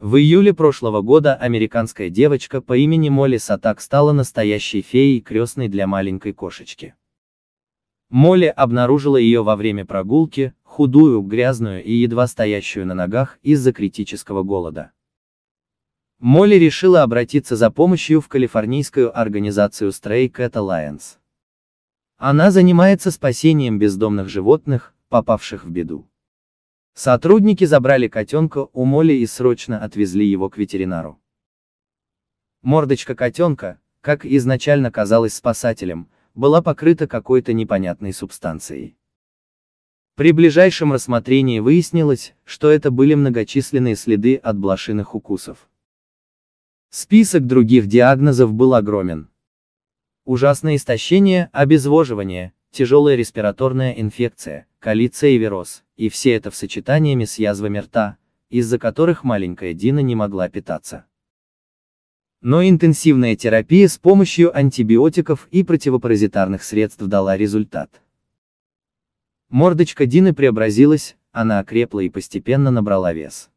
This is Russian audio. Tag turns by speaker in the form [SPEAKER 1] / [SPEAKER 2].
[SPEAKER 1] В июле прошлого года американская девочка по имени Молли Сатак стала настоящей феей и крестной для маленькой кошечки. Молли обнаружила ее во время прогулки, худую, грязную и едва стоящую на ногах из-за критического голода. Молли решила обратиться за помощью в калифорнийскую организацию Stray Cat Alliance. Она занимается спасением бездомных животных, попавших в беду. Сотрудники забрали котенка у Моли и срочно отвезли его к ветеринару. Мордочка котенка, как изначально казалось спасателям, была покрыта какой-то непонятной субстанцией. При ближайшем рассмотрении выяснилось, что это были многочисленные следы от блошиных укусов. Список других диагнозов был огромен. Ужасное истощение, обезвоживание, тяжелая респираторная инфекция, колиция и вироз, и все это в сочетании с язвами рта, из-за которых маленькая Дина не могла питаться. Но интенсивная терапия с помощью антибиотиков и противопаразитарных средств дала результат. Мордочка Дины преобразилась, она окрепла и постепенно набрала вес.